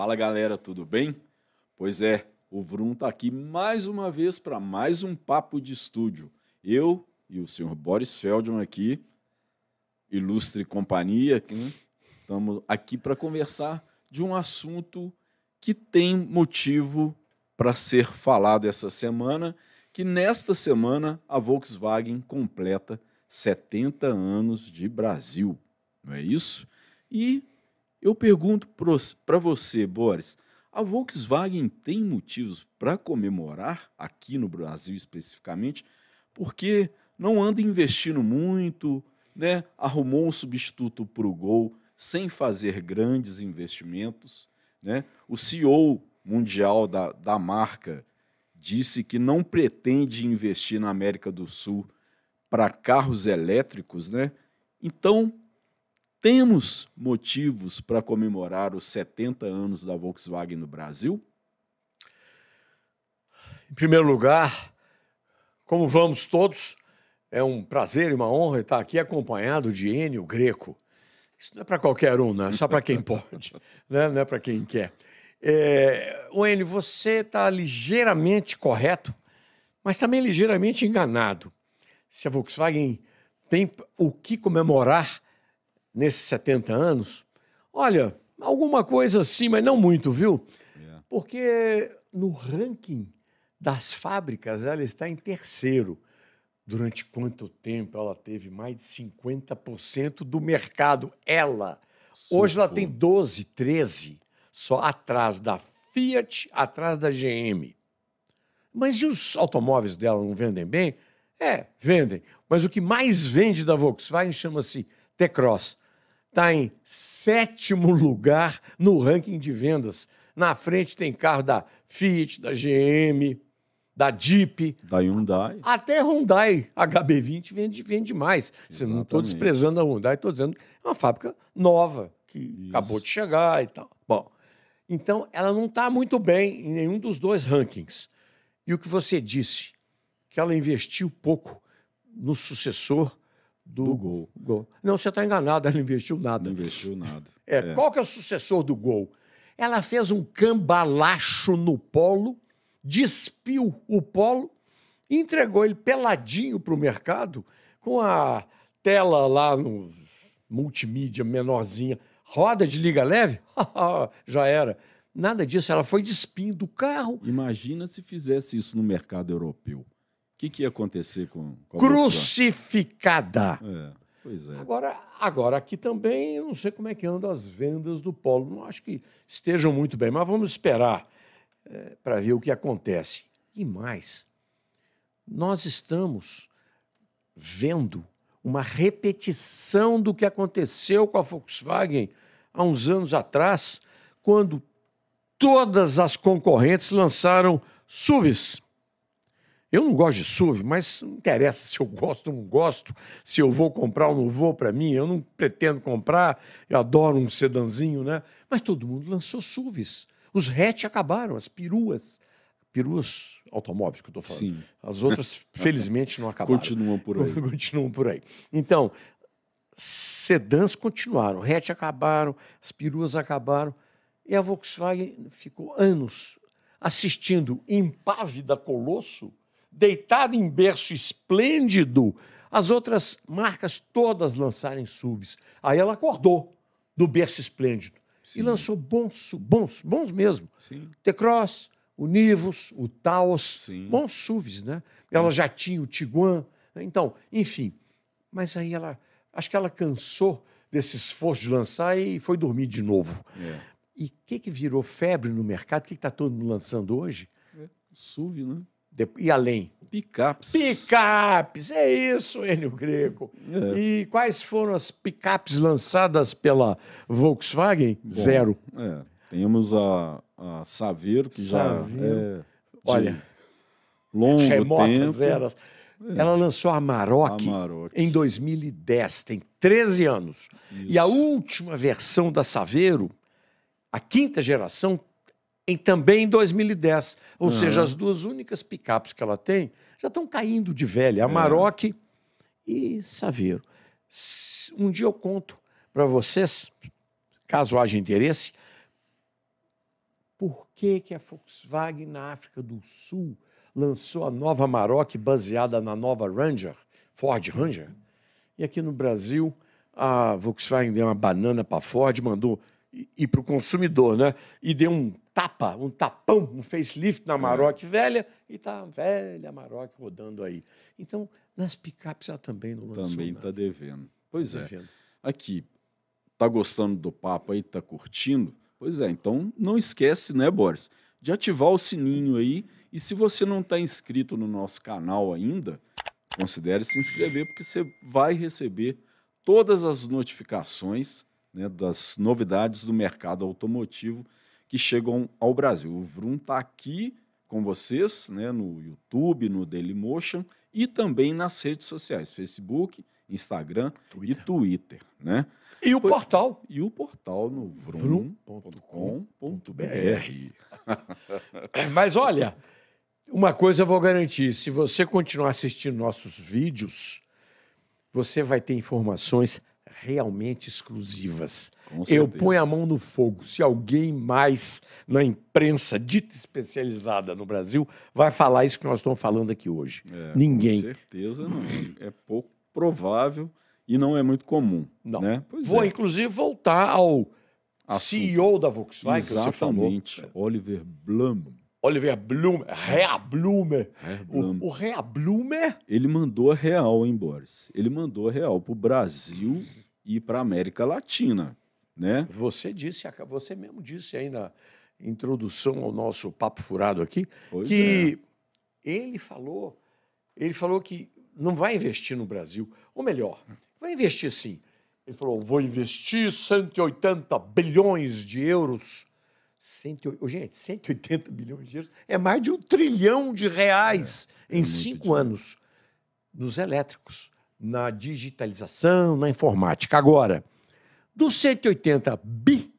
Fala galera, tudo bem? Pois é, o Vrum tá aqui mais uma vez para mais um papo de estúdio. Eu e o senhor Boris Feldman aqui, ilustre companhia, estamos aqui para conversar de um assunto que tem motivo para ser falado essa semana, que nesta semana a Volkswagen completa 70 anos de Brasil, não é isso? E eu pergunto para você, Boris, a Volkswagen tem motivos para comemorar, aqui no Brasil especificamente, porque não anda investindo muito, né? arrumou um substituto para o Gol sem fazer grandes investimentos. Né? O CEO mundial da, da marca disse que não pretende investir na América do Sul para carros elétricos. Né? Então, temos motivos para comemorar os 70 anos da Volkswagen no Brasil? Em primeiro lugar, como vamos todos, é um prazer e uma honra estar aqui acompanhado de Enio Greco. Isso não é para qualquer um, não, né? é só para quem pode, né? não é para quem quer. É, o Enio, você está ligeiramente correto, mas também ligeiramente enganado. Se a Volkswagen tem o que comemorar nesses 70 anos? Olha, alguma coisa assim, mas não muito, viu? É. Porque no ranking das fábricas, ela está em terceiro. Durante quanto tempo ela teve mais de 50% do mercado? Ela. Super. Hoje ela tem 12, 13, só atrás da Fiat, atrás da GM. Mas e os automóveis dela não vendem bem? É, vendem. Mas o que mais vende da Volkswagen chama-se T-Cross. Está em sétimo lugar no ranking de vendas. Na frente tem carro da Fiat, da GM, da Jeep. Da Hyundai. Até Hyundai HB20 vende, vende mais. Não estou desprezando a Hyundai, estou dizendo que é uma fábrica nova, que Isso. acabou de chegar e tal. Bom, então ela não está muito bem em nenhum dos dois rankings. E o que você disse, que ela investiu pouco no sucessor do, do gol. gol. Não, você está enganado, ela não investiu nada. Não investiu nada. É, é, Qual que é o sucessor do gol? Ela fez um cambalacho no polo, despiu o polo, entregou ele peladinho para o mercado, com a tela lá no multimídia menorzinha, roda de liga leve, já era. Nada disso, ela foi despindo o carro. Imagina se fizesse isso no mercado europeu que, que ia acontecer com. com Crucificada! É, pois é. Agora, agora, aqui também, não sei como é que andam as vendas do polo. Não acho que estejam muito bem, mas vamos esperar é, para ver o que acontece. E mais, nós estamos vendo uma repetição do que aconteceu com a Volkswagen há uns anos atrás, quando todas as concorrentes lançaram SUVs. Eu não gosto de SUV, mas não interessa se eu gosto ou não gosto, se eu vou comprar ou não vou para mim. Eu não pretendo comprar, eu adoro um sedanzinho, né? Mas todo mundo lançou SUVs. Os hatch acabaram, as peruas. Peruas automóveis que eu estou falando. Sim. As outras, felizmente, não acabaram. Continuam por aí. Continuam por aí. Então, sedãs continuaram, hatch acabaram, as peruas acabaram. E a Volkswagen ficou anos assistindo impávida Colosso deitado em berço esplêndido, as outras marcas todas lançarem SUVs. Aí ela acordou do berço esplêndido Sim. e lançou bons, bons, bons mesmo. Sim. T-Cross, o Nivus, o Taos, Sim. bons SUVs, né? Ela já tinha o Tiguan, né? então, enfim. Mas aí ela, acho que ela cansou desse esforço de lançar e foi dormir de novo. É. E o que, que virou febre no mercado? O que está todo mundo lançando hoje? É, SUV, né? e além? Picapes. Picapes, é isso, Enio Greco. É. E quais foram as picapes lançadas pela Volkswagen? Bom, Zero. É. Temos a, a Saveiro, que Saveiro. já é Olha, longo remotas tempo. Eras. É. Ela lançou a Maroc em 2010, tem 13 anos. Isso. E a última versão da Saveiro, a quinta geração, em, também em 2010. Ou uhum. seja, as duas únicas picapes que ela tem já estão caindo de velha, a é. Maroc e Saveiro. Um dia eu conto para vocês, caso haja interesse, por que, que a Volkswagen na África do Sul lançou a nova Maroc baseada na nova Ranger, Ford Ranger. E aqui no Brasil, a Volkswagen deu uma banana para a Ford, mandou e, para o consumidor, né? E deu um tapa, um tapão, um facelift na é. Maroc velha e tá a velha Maroc rodando aí. Então, nas picapes ela também não lançou Também está devendo. Pois tá é. Devendo. Aqui, tá gostando do papo aí, tá curtindo? Pois é, então não esquece, né, Boris, de ativar o sininho aí. E se você não está inscrito no nosso canal ainda, considere se inscrever, porque você vai receber todas as notificações né, das novidades do mercado automotivo que chegam ao Brasil. O Vroom está aqui com vocês né, no YouTube, no Dailymotion e também nas redes sociais, Facebook, Instagram Twitter. e Twitter. Né? E o pois, portal. E o portal no vroom.com.br. É, mas olha, uma coisa eu vou garantir: se você continuar assistindo nossos vídeos, você vai ter informações realmente exclusivas. Eu ponho a mão no fogo. Se alguém mais na imprensa dita especializada no Brasil vai falar isso que nós estamos falando aqui hoje. É, Ninguém. Com certeza não. É pouco provável e não é muito comum. Não. Né? Vou, é. inclusive, voltar ao Assunto. CEO da Volkswagen, Exatamente, é. Oliver Blum. Oliver Blume, Rea O, o Rea Ele mandou a real, hein, Boris? Ele mandou a real pro Brasil e a América Latina, né? Você disse, você mesmo disse aí na introdução ao nosso papo furado aqui, pois que é. ele falou, ele falou que não vai investir no Brasil, ou melhor, vai investir sim. Ele falou, vou investir 180 bilhões de euros Cento, gente, 180 bilhões de euros é mais de um trilhão de reais é, é em é cinco difícil. anos nos elétricos, na digitalização, na informática. Agora, dos 180 bi,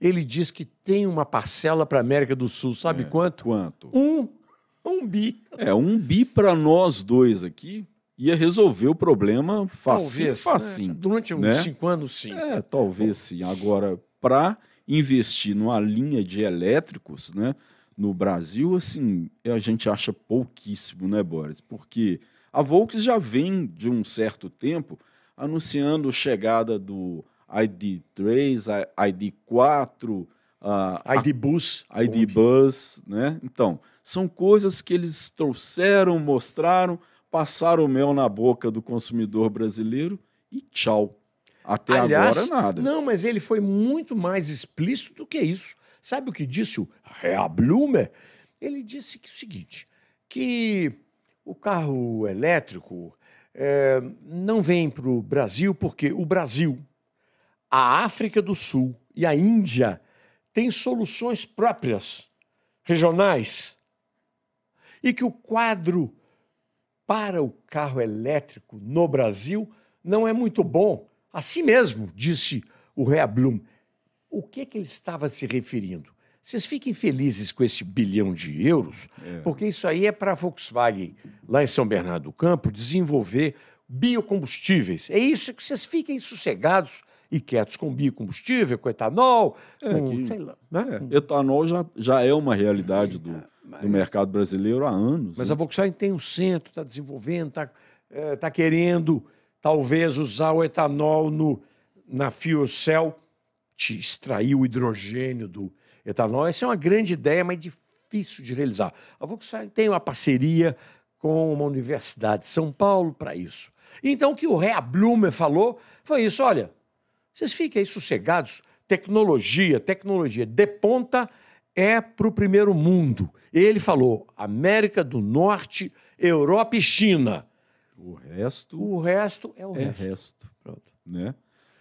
ele diz que tem uma parcela para a América do Sul, sabe é, quanto? Quanto? Um, um bi. É, um bi para nós dois aqui ia resolver o problema né? facinho. Talvez, né? Durante uns né? cinco anos, sim. É, talvez sim. Agora, para investir numa linha de elétricos, né? No Brasil, assim, a gente acha pouquíssimo, né, Boris? Porque a Volks já vem de um certo tempo anunciando chegada do ID3, ID4, uh, ID Bus, ID Bus, né? Então, são coisas que eles trouxeram, mostraram, passaram o mel na boca do consumidor brasileiro e tchau. Até Aliás, agora, nada. Não, mas ele foi muito mais explícito do que isso. Sabe o que disse o Herr Ele disse que, o seguinte, que o carro elétrico é, não vem para o Brasil porque o Brasil, a África do Sul e a Índia têm soluções próprias, regionais, e que o quadro para o carro elétrico no Brasil não é muito bom Assim mesmo, disse o Blum, O que, que ele estava se referindo? Vocês fiquem felizes com esse bilhão de euros, é. porque isso aí é para a Volkswagen, lá em São Bernardo do Campo, desenvolver biocombustíveis. É isso que vocês fiquem sossegados e quietos com biocombustível, com etanol, é, com, que, sei lá. É, né? É. Etanol já, já é uma realidade é, do, mas, do mercado brasileiro há anos. Mas né? a Volkswagen tem um centro, está desenvolvendo, está é, eh, tá querendo talvez usar o etanol no, na fuel cell, te extrair o hidrogênio do etanol. Essa é uma grande ideia, mas difícil de realizar. A Volkswagen tem uma parceria com uma universidade de São Paulo para isso. Então, o que o Rea Blumer falou foi isso: olha, vocês fiquem aí sossegados, tecnologia, tecnologia de ponta é para o primeiro mundo. Ele falou América do Norte, Europa e China. O resto. O resto é o é resto. resto. Pronto. Né?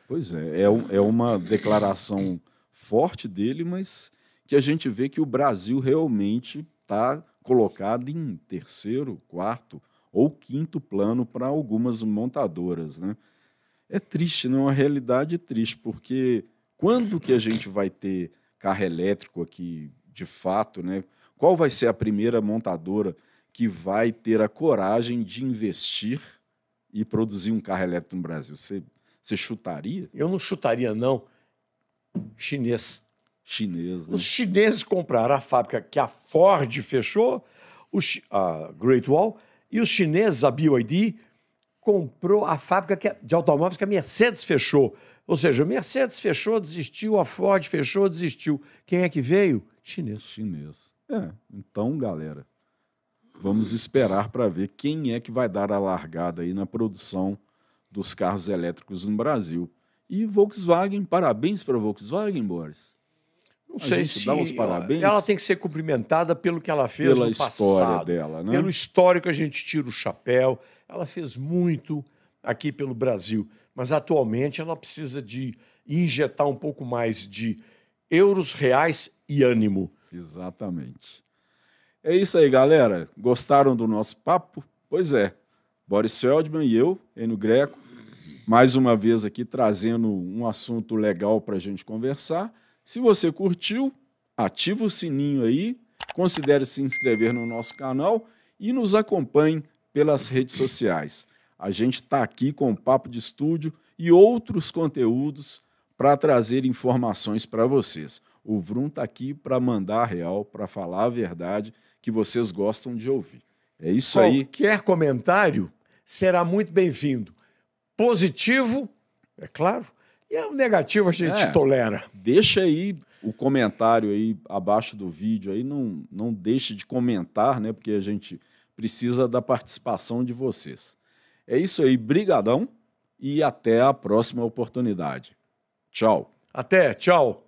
Pois é, é, é uma declaração forte dele, mas que a gente vê que o Brasil realmente está colocado em terceiro, quarto ou quinto plano para algumas montadoras, né? É triste, não né? é uma realidade triste, porque quando que a gente vai ter carro elétrico aqui de fato, né? Qual vai ser a primeira montadora que vai ter a coragem de investir e produzir um carro elétrico no Brasil? Você, você chutaria? Eu não chutaria, não. Chinês. Chinês, né? Os chineses compraram a fábrica que a Ford fechou, a Great Wall, e os chineses, a BYD, comprou a fábrica é, de automóveis que a Mercedes fechou. Ou seja, a Mercedes fechou, desistiu, a Ford fechou, desistiu. Quem é que veio? Chinês. Chinês. É, então, galera, Vamos esperar para ver quem é que vai dar a largada aí na produção dos carros elétricos no Brasil. E Volkswagen, parabéns para a Volkswagen, Boris. Não a sei se dá uns parabéns. Ela, ela tem que ser cumprimentada pelo que ela fez pela no história passado, dela, né? Pelo histórico a gente tira o chapéu. Ela fez muito aqui pelo Brasil, mas atualmente ela precisa de injetar um pouco mais de euros, reais e ânimo. Exatamente. É isso aí, galera. Gostaram do nosso papo? Pois é. Boris Feldman e eu, Eno Greco, mais uma vez aqui trazendo um assunto legal para a gente conversar. Se você curtiu, ativa o sininho aí, considere se inscrever no nosso canal e nos acompanhe pelas redes sociais. A gente está aqui com o Papo de Estúdio e outros conteúdos para trazer informações para vocês. O Vrum está aqui para mandar a real, para falar a verdade que vocês gostam de ouvir. É isso Qualquer aí. Qualquer comentário será muito bem-vindo. Positivo, é claro, e o negativo a gente é, tolera. Deixa aí o comentário aí abaixo do vídeo aí, não, não deixe de comentar, né? Porque a gente precisa da participação de vocês. É isso aí, brigadão e até a próxima oportunidade. Tchau. Até, tchau.